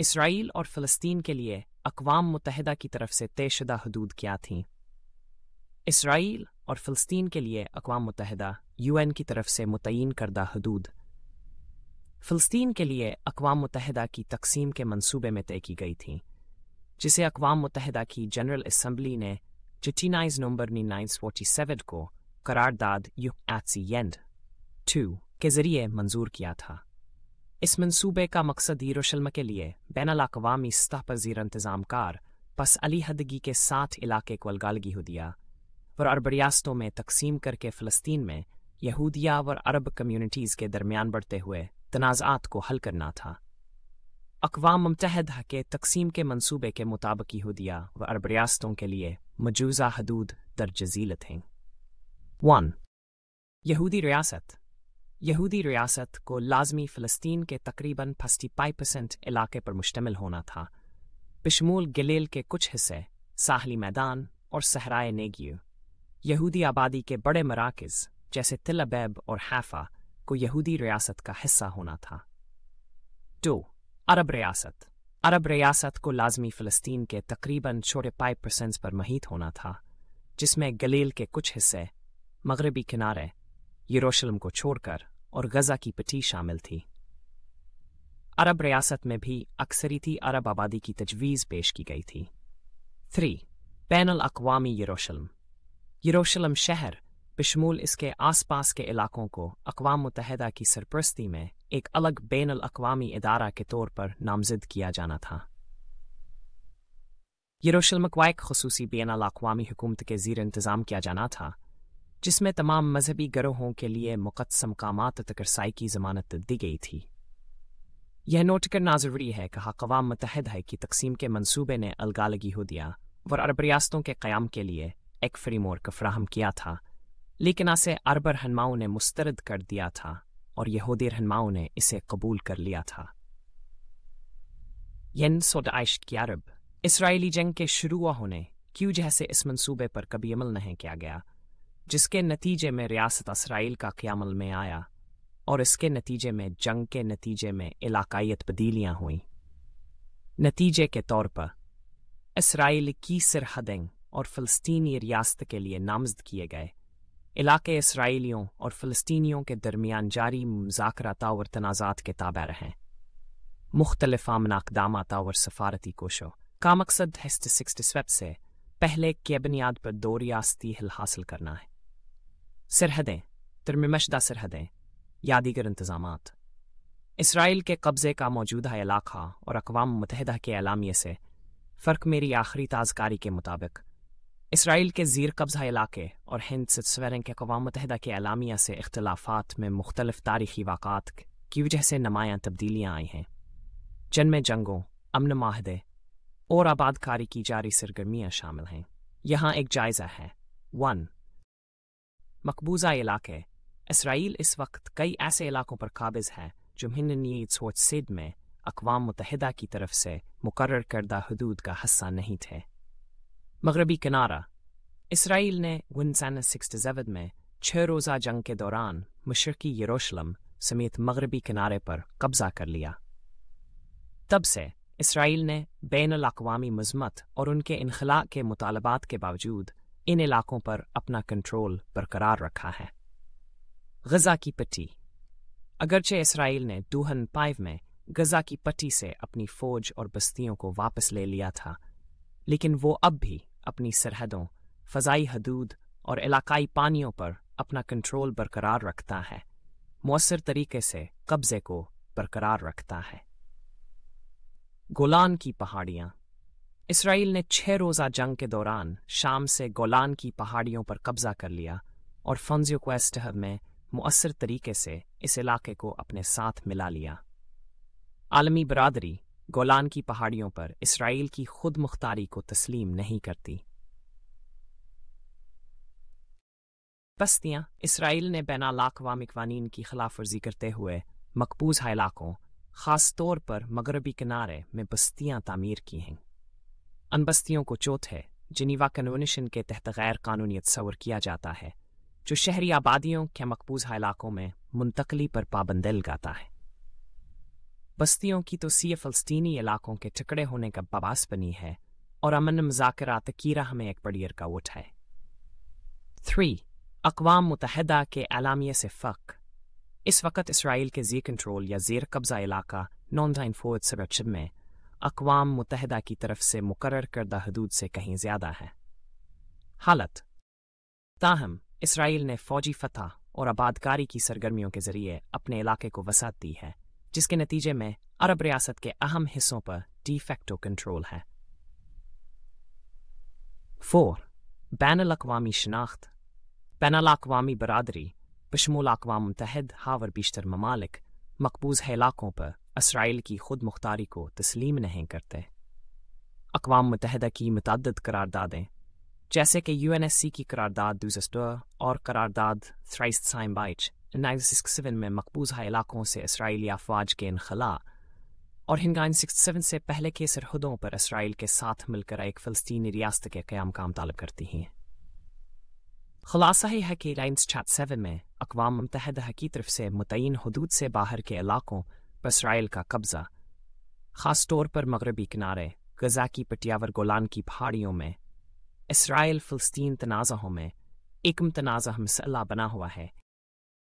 Israel और फ़लस्तीन के लिए अकवाम मुतहदा की तरफ से तयशुदा हदूद क्या थीं इसराइल और फ़लस्तीन के लिए अकवाम मुतहदा यूएन की तरफ से मुतयन करदा हदूद फ़लस्तीन के लिए अकवाम मुतहदा की तकसीम के मंसूबे में तय की गई थीं जिसे अकवाम मुतहदा की जनरल इसम्बली ने चिटीनाइज नवंबर सेवन को करारदाद U eight C and two के ज़रिए मंजूर किया था इस मंसूबे का मकसद यरूशलम के लिए बैन अवी सतह पजीर इंतज़ामकार पस अली हदगी के साथ इलाके को अलगालगी हो दिया और अरब रियासतों में तकसीम करके फ़लस्तीन में यहूदिया और अरब कम्यूनिटीज़ के दरमियान बढ़ते हुए तनाज़ात को हल करना था अकवा मुतहदा के तकसीम के मनसूबे के मुताबिक यहूदिया व अरब रियासतों के लिए मजूजा हदूद दर्जील थे वन यहूदी रियासत यहूदी रियासत को लाजमी फ़लस्तीन के तकरीबन पाई परसेंट इलाके पर मुश्तमिल होना था पिशमूल गलेल के कुछ हिस्से साहली मैदान और सहराए नेगियो यहूदी आबादी के बड़े मराकज़ जैसे तिलबैब और हैफ़ा को यहूदी रियासत का हिस्सा होना था टो अरब रियासत अरब रियासत को लाजमी फ़लस्तीन के तकरीबन छोटे पाई परसेंट पर महित होना था जिसमें गलील के कुछ हिस्से मगरबी किनारे यरूशलेम को छोड़कर और गजा की पटी शामिल थी अरब रियासत में भी अक्सरीती अरब आबादी की तजवीज़ पेश की गई थी थ्री बैन अवी यरोशलम यरोशलम शहर बिशमूल इसके आसपास के इलाकों को अकवा मुतहदा की सरपरस्ती में एक अलग बैन अवी इदारा के तौर पर नामजद किया जाना था यरूशलम को खसूसी बैन अवी हुकूमत के जीर इंतज़ाम किया जाना था जिसमें तमाम मजहबी गरोहों के लिए मुकदसम तक रसाई की जमानत दी गई थी यह नोट करना ज़रूरी है कहा कवाम मतहद है कि तकसीम के मंसूबे ने अलगालगी हो दिया और अरब रियासतों के क़्याम के लिए एक फ्रीमोर्क फ्राहम किया था लेकिन आसे अरब रहनमाओं ने मुस्तरद कर दिया था और यहूदी रहनमाओं ने इसे कबूल कर लिया था यन सोडाइश की अरब इसराइली जंग के शुरू होने क्यों जैसे इस मंसूबे पर कभी अमल नहीं किया गया जिसके नतीजे में रियासत इसराइल का क्यामल में आया और इसके नतीजे में जंग के नतीजे में इलाकाई तब्दीलियां हुईं नतीजे के तौर पर इसराइल की सरहदें और फ़लस्तीनी रियासत के लिए नामजद किए गए इलाके इसराइलियों और फ़लस्तीनियों के दरमियान जारी मजाकता और तनाज़ात के ताबा रहे मुख्तलफ आमना अकदाम और सफारती कोशों का मकसद हेस्ट सिक्स से पहले के बुनियाद पर दो रियासती हल हासिल करना है सरहदें तरमिमशदा सरहदें दीगर इंतजाम इसराइल के कब्ज़े का मौजूदा इलाका और अकवाम मुतहदा के एलामिए से फ़र्क मेरी आखिरी ताजकारी के मुताबिक इसराइल के जीर कब्ज़ा इलाके और हिंद से के अकवा मुतहदा के अलामिया से इख्तलाफात में मुख्तलिफ तारीखी वाक़ात की वजह से नमायाँ तब्दीलियाँ आई हैं जिनमें जंगों अमन माहदे और आबादकारी की जारी सरगर्मियाँ शामिल हैं यहाँ एक जायज़ा है वन मकबूजा इलाके इसराइल इस वक्त कई ऐसे इलाकों पर काबिज है जो हिंदनीत सोच सिद में अकवाम मुतहदा की तरफ से मुकर करदा हदूद का हिस्सा नहीं थे मगरबी किनारा इसराइल ने वन सिक्सटी में छः रोज़ा जंग के दौरान मशरकी यरोशलम समेत मगरबी किनारे पर कब्जा कर लिया तब से इसराइल ने बैन अवी मजमत और उनके इनखला के मुतालबात के बावजूद इन इलाकों पर अपना कंट्रोल बरकरार रखा है गजा की पट्टी अगरचे इसराइल ने दूहन पाइव में गजा की पट्टी से अपनी फौज और बस्तियों को वापस ले लिया था लेकिन वो अब भी अपनी सरहदों फजाई हदूद और इलाकाई पानियों पर अपना कंट्रोल बरकरार रखता है मौसर तरीके से कब्जे को बरकरार रखता है गोलान की पहाड़ियां इसराइल ने छह रोज़ा जंग के दौरान शाम से गोलान की पहाड़ियों पर कब्जा कर लिया और फंजियो क्वेस्ट में मुअसर तरीके से इस इलाके को अपने साथ मिला लिया आलमी बरदरी गोलान की पहाड़ियों पर इसराइल की खुद मुख्तारी को तस्लीम नहीं करती बस्तियां इसराइल ने बैना लाकवाम कवानीन की खिलाफ वर्जी करते हुए मकबूज इलाकों ख़ास तौर पर मगरबी किनारे में बस्तियां तामीर की हैं अन बस्तियों को चोट है जिनीवा कन्वेंशन के तहत गैर कानूनी तस्वर किया जाता है जो शहरी आबादियों के मकबूजा इलाकों में मुंतकली पर पाबंदी लगाता है बस्तियों की तो सी फलस्तीनी इलाकों के टकड़े होने का बबास बनी है और अमन मजाकरात तकीरा हमें एक बड़ी रुकावट है थ्री अकवाम मुतहदा के अलामिया से फ़क इस वक्त इसराइल के जी कंट्रोल या जेर कब्ज़ा इलाका नॉन डाइन फोर्थ में अकवाम मुतहदा की तरफ से मुकर करदा हदूद से कहीं ज़्यादा है हालत ताहम इसराइल ने फौजी फतह और आबादकारी की सरगर्मियों के जरिए अपने इलाके को वसात दी है जिसके नतीजे में अरब रियासत के अहम हिस्सों पर डिफेक्टो कंट्रोल है फोर बैन अवी शनाख्त बैन अवी बरदरी बशमूल अकवा मुतहद हावर बिश्तर ममालिक मकबूज इलाकों पर इसराइल की खुद मुख्तारी को तस्लीम नहीं करते अकवाम मतहदा की मतद करारदादें जैसे कि यू एन एस सी की करारदाद दूसस्टर और करारदाद थ्राइस्त साइम्बाइच नाइन में मकबूजा इलाकों से इसराइली अफवाज के इनखला और हिंगाइन सिक्स सेवन से पहले के सरहदों पर इसराइल के साथ मिलकर एक फलस्तनी रियासत के क्याम काम तालब करती हैं खुलासा ही है कि लाइन्स छात सेवन में अकवा मुतहद की तरफ से मुतयन हदूद से बाहर के इलाकों इसराइल का कब्ज़ा ख़ास तौर पर मगरबी किनारे गजा की पटियावर गोलान की पहाड़ियों में इसराइल फ़लस्तीन तनाज़ों में एकम तनाज़ा मसला बना हुआ है